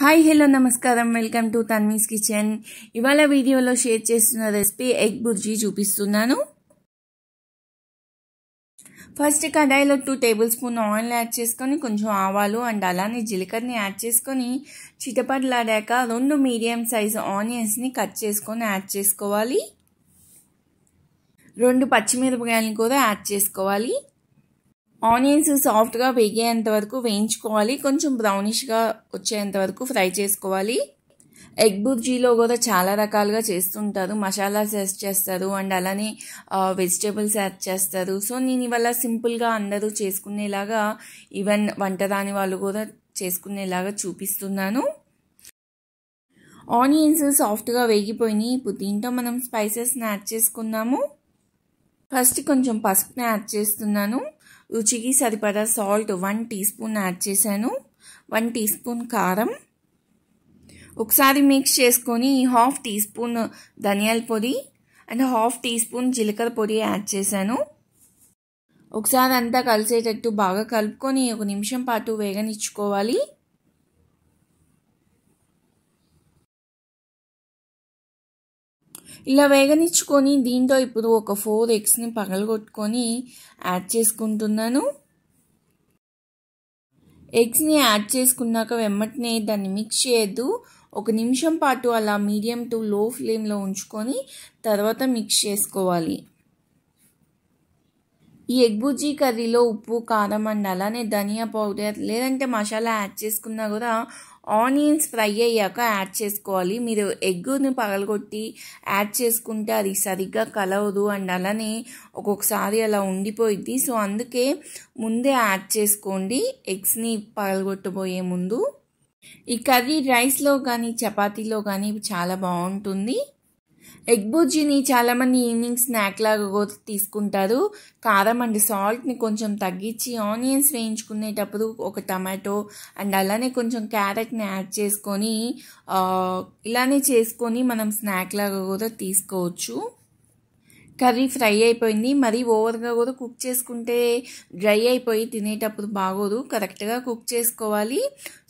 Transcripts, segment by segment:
hi hello నమస్కారం welcome to Tanvi's kitchen ఇవాళ వీడియోలో షేర్ చేస్తున్న రెసిపీ ఎగ్ బుర్జీ చూపిస్తున్నాను ఫస్ట్ కడాయిలో two tablespoon oil add చేసుకొని కొంచెం ఆవాలు అండ్ అలానే జీలకర్రని యాడ్ చేసుకొని చిటపడలాడాక రెండు మీడియం సైజు ఆనియన్స్ని కట్ చేసుకొని యాడ్ చేసుకోవాలి రెండు పచ్చిమిరపకాయలను కూడా యాడ్ చేసుకోవాలి ఆనియన్స్ సాఫ్ట్గా వేగేంత వరకు వేయించుకోవాలి కొంచెం బ్రౌనిష్గా వచ్చేంత వరకు ఫ్రై చేసుకోవాలి ఎగ్ బుర్జీలో కూడా చాలా రకాలుగా చేస్తుంటారు మసాలాస్ యాడ్ చేస్తారు అండ్ అలానే వెజిటేబుల్స్ యాడ్ చేస్తారు సో నేను ఇవాళ సింపుల్గా అందరూ చేసుకునేలాగా ఈవెన్ వంట రాని వాళ్ళు కూడా చేసుకునేలాగా చూపిస్తున్నాను ఆనియన్స్ సాఫ్ట్గా వేగిపోయినాయి ఇప్పుడు దీంతో మనం స్పైసెస్ని యాడ్ చేసుకున్నాము ఫస్ట్ కొంచెం పసుపుని యాడ్ చేస్తున్నాను రుచికి సరిపడా salt one teaspoon add చేశాను వన్ టీ స్పూన్ కారం ఒకసారి మిక్స్ చేసుకొని హాఫ్ టీ స్పూన్ ధనియాల పొడి అండ్ హాఫ్ టీ స్పూన్ జీలకర్ర పొడి యాడ్ చేశాను ఒకసారి అంతా కలిసేటట్టు బాగా కలుపుకొని ఒక నిమిషం పాటు వేగనిచ్చుకోవాలి ఇలా వేగనిచ్చుకొని దీంట్లో ఇప్పుడు ఒక ఫోర్ ఎగ్స్ని పగలగొట్టుకొని యాడ్ చేసుకుంటున్నాను ఎగ్స్ని యాడ్ చేసుకున్నాక వెమ్మటనే దాన్ని మిక్స్ చేయొద్దు ఒక నిమిషం పాటు అలా మీడియం టు లో ఫ్లేమ్లో ఉంచుకొని తర్వాత మిక్స్ చేసుకోవాలి ఈ ఎగ్ బుజ్జీ కర్రీలో ఉప్పు కారం అండ్ అలానే ధనియా పౌడర్ లేదంటే మసాలా యాడ్ చేసుకున్నా కూడా ఆనియన్స్ ఫ్రై అయ్యాక యాడ్ చేసుకోవాలి మీరు ఎగ్గుని పగలగొట్టి యాడ్ చేసుకుంటే అది సరిగ్గా కలవదు అండ్ అలానే ఒక్కొక్కసారి అలా ఉండిపోయిద్ది సో అందుకే ముందే యాడ్ చేసుకోండి ఎగ్స్ని పగలగొట్టబోయే ముందు ఈ కర్రీ రైస్లో కానీ చపాతీలో కానీ చాలా బాగుంటుంది ఎగ్ బుర్జీని చాలామంది ఈవినింగ్ స్నాక్ లాగా తీసుకుంటారు కారం అండ్ సాల్ట్ని కొంచెం తగ్గించి ఆనియన్స్ వేయించుకునేటప్పుడు ఒక టమాటో అండ్ అలానే కొంచెం క్యారెట్ని యాడ్ చేసుకొని ఇలానే చేసుకొని మనం స్నాక్ లాగా కూడా తీసుకోవచ్చు కర్రీ ఫ్రై అయిపోయింది మరి ఓవర్గా కూడా కుక్ చేసుకుంటే డ్రై అయిపోయి తినేటప్పుడు బాగోదు కరెక్ట్గా కుక్ చేసుకోవాలి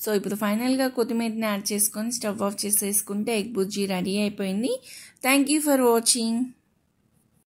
సో ఇప్పుడు ఫైనల్గా కొత్తిమీరని యాడ్ చేసుకొని స్టవ్ ఆఫ్ చేసేసుకుంటే ఎగ్ బుజ్జి రెడీ అయిపోయింది థ్యాంక్ యూ ఫర్ వాచింగ్